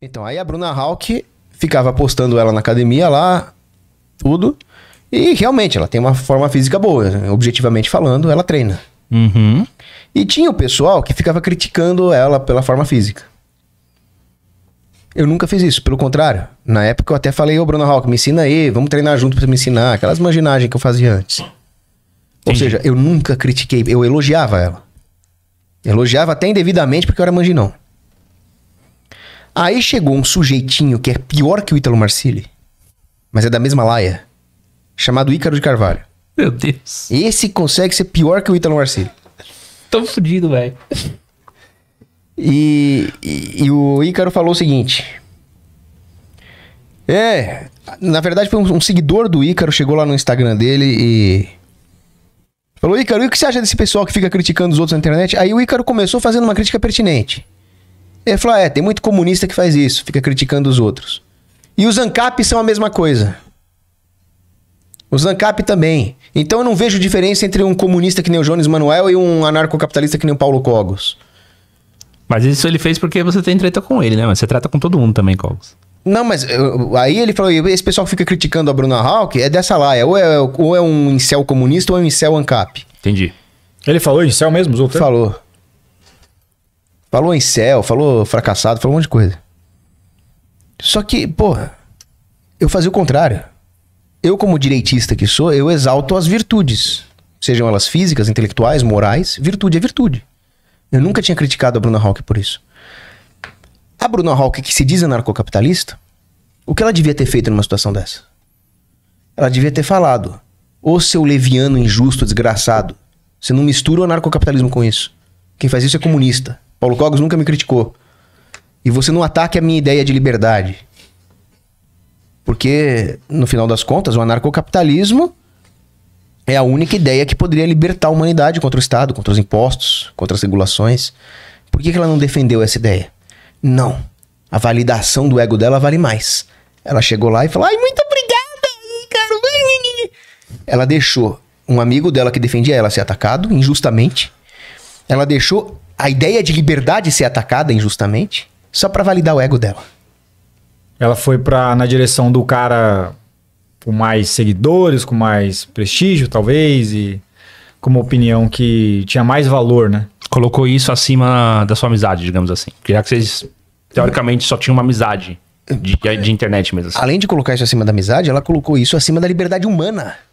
Então, aí a Bruna Hawk ficava postando ela na academia lá, tudo. E realmente, ela tem uma forma física boa. Objetivamente falando, ela treina. Uhum. E tinha o pessoal que ficava criticando ela pela forma física. Eu nunca fiz isso, pelo contrário. Na época eu até falei, ô oh, Bruno Hawk, me ensina aí, vamos treinar junto pra me ensinar. Aquelas imaginagens que eu fazia antes. Entendi. Ou seja, eu nunca critiquei, eu elogiava ela. Elogiava até indevidamente porque eu era manginão. Aí chegou um sujeitinho que é pior que o Ítalo Marcilli, mas é da mesma laia, chamado Ícaro de Carvalho. Meu Deus. Esse consegue ser pior que o Ítalo Marcilli. Tão fudido, velho. E, e, e, o Ícaro falou o seguinte. É, na verdade foi um, um, seguidor do Ícaro, chegou lá no Instagram dele e... Falou, Ícaro, e o que você acha desse pessoal que fica criticando os outros na internet? Aí o Ícaro começou fazendo uma crítica pertinente. Ele falou: ah, é, tem muito comunista que faz isso, fica criticando os outros. E os ANCAP são a mesma coisa. Os ANCAP também. Então eu não vejo diferença entre um comunista que nem o Jones Manuel e um anarcocapitalista que nem o Paulo Cogos. Mas isso ele fez porque você tem treta com ele, né? Mas você trata com todo mundo também, Cogos. Não, mas eu, aí ele falou: esse pessoal que fica criticando a Bruna Hawk é dessa laia. É, ou é, ou é um incel comunista ou é um incel ANCAP. Entendi. Ele falou incel mesmo, usou né? Falou. Falou em céu, falou fracassado, falou um monte de coisa. Só que, porra, eu fazia o contrário. Eu, como direitista que sou, eu exalto as virtudes. Sejam elas físicas, intelectuais, morais. Virtude é virtude. Eu nunca tinha criticado a Bruna Hawke por isso. A Bruna Hawke, que se diz anarcocapitalista, o que ela devia ter feito numa situação dessa? Ela devia ter falado: Ô seu leviano injusto, desgraçado, você não mistura o anarcocapitalismo com isso. Quem faz isso é comunista. Paulo Cogos nunca me criticou. E você não ataque a minha ideia de liberdade. Porque, no final das contas, o anarcocapitalismo é a única ideia que poderia libertar a humanidade contra o Estado, contra os impostos, contra as regulações. Por que, ela não defendeu essa ideia? Não. A validação do ego dela vale mais. Ela chegou lá e falou: ai, muito obrigada, cara. Ela deixou um amigo dela que defendia ela ser atacado injustamente. Ela deixou a ideia de liberdade ser atacada injustamente só para validar o ego dela. Ela foi para na direção do cara com mais seguidores, com mais prestígio, talvez, e com uma opinião que tinha mais valor, né? Colocou isso acima da sua amizade, digamos assim. Já que vocês, teoricamente, só tinham uma amizade de, de internet mesmo. Assim. Além de colocar isso acima da amizade, ela colocou isso acima da liberdade humana.